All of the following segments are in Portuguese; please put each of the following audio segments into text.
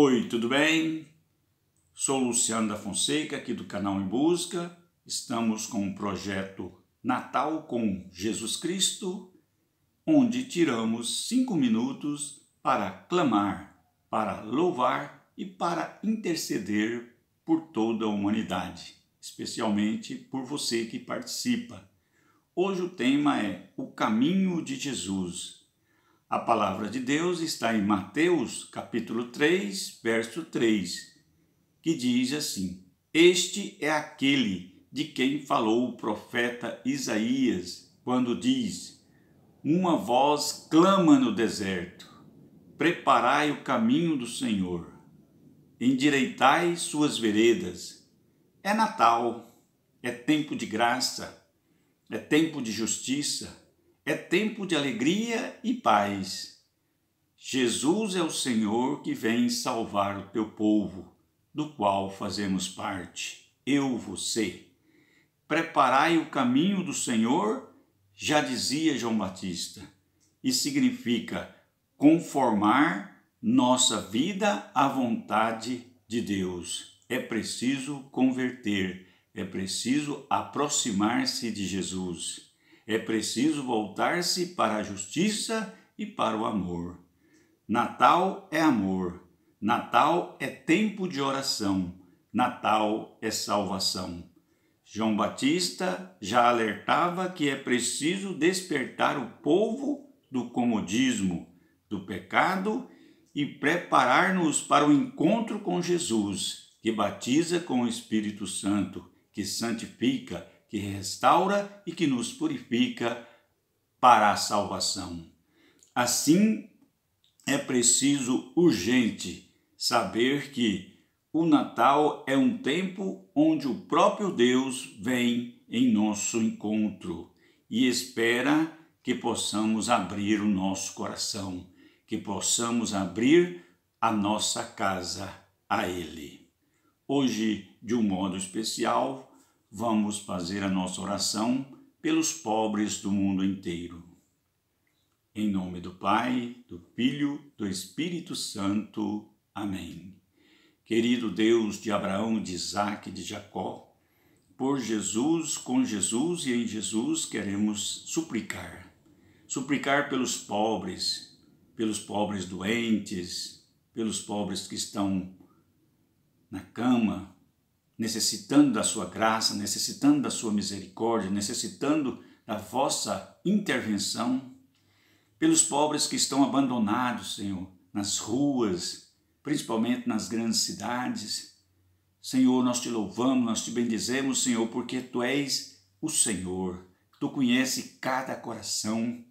Oi, tudo bem? Sou Luciano da Fonseca, aqui do canal Em Busca. Estamos com o projeto Natal com Jesus Cristo, onde tiramos cinco minutos para clamar, para louvar e para interceder por toda a humanidade, especialmente por você que participa. Hoje o tema é O Caminho de Jesus a palavra de Deus está em Mateus, capítulo 3, verso 3, que diz assim: Este é aquele de quem falou o profeta Isaías, quando diz: Uma voz clama no deserto: Preparai o caminho do Senhor, endireitai suas veredas. É Natal, é tempo de graça, é tempo de justiça é tempo de alegria e paz. Jesus é o Senhor que vem salvar o teu povo, do qual fazemos parte, eu, você. Preparai o caminho do Senhor, já dizia João Batista, e significa conformar nossa vida à vontade de Deus. É preciso converter, é preciso aproximar-se de Jesus é preciso voltar-se para a justiça e para o amor. Natal é amor, Natal é tempo de oração, Natal é salvação. João Batista já alertava que é preciso despertar o povo do comodismo, do pecado e preparar-nos para o encontro com Jesus, que batiza com o Espírito Santo, que santifica, que restaura e que nos purifica para a salvação. Assim, é preciso urgente saber que o Natal é um tempo onde o próprio Deus vem em nosso encontro e espera que possamos abrir o nosso coração, que possamos abrir a nossa casa a Ele. Hoje, de um modo especial, vamos fazer a nossa oração pelos pobres do mundo inteiro. Em nome do Pai, do Filho, do Espírito Santo. Amém. Querido Deus de Abraão, de Isaac, de Jacó, por Jesus, com Jesus e em Jesus queremos suplicar. Suplicar pelos pobres, pelos pobres doentes, pelos pobres que estão na cama, necessitando da sua graça, necessitando da sua misericórdia, necessitando da vossa intervenção, pelos pobres que estão abandonados, Senhor, nas ruas, principalmente nas grandes cidades. Senhor, nós te louvamos, nós te bendizemos, Senhor, porque tu és o Senhor, tu conhece cada coração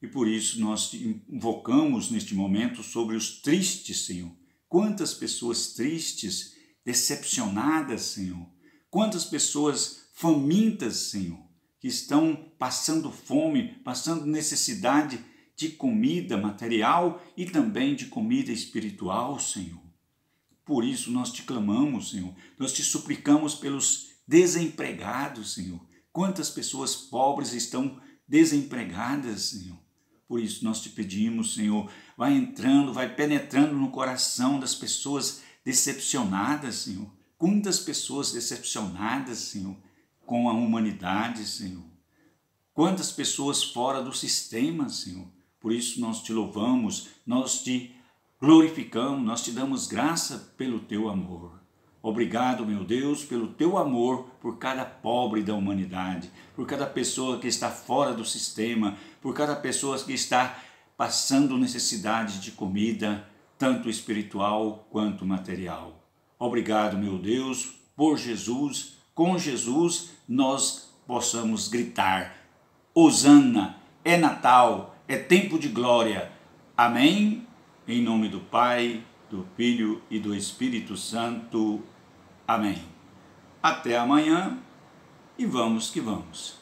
e por isso nós te invocamos neste momento sobre os tristes, Senhor. Quantas pessoas tristes decepcionadas, Senhor. Quantas pessoas famintas, Senhor, que estão passando fome, passando necessidade de comida material e também de comida espiritual, Senhor. Por isso nós te clamamos, Senhor. Nós te suplicamos pelos desempregados, Senhor. Quantas pessoas pobres estão desempregadas, Senhor. Por isso nós te pedimos, Senhor, vai entrando, vai penetrando no coração das pessoas decepcionadas, Senhor. Quantas pessoas decepcionadas, Senhor, com a humanidade, Senhor. Quantas pessoas fora do sistema, Senhor. Por isso nós te louvamos, nós te glorificamos, nós te damos graça pelo teu amor. Obrigado, meu Deus, pelo teu amor por cada pobre da humanidade, por cada pessoa que está fora do sistema, por cada pessoa que está passando necessidade de comida, tanto espiritual quanto material. Obrigado, meu Deus, por Jesus, com Jesus nós possamos gritar: Hosana, é Natal, é tempo de glória. Amém. Em nome do Pai, do Filho e do Espírito Santo. Amém. Até amanhã e vamos que vamos.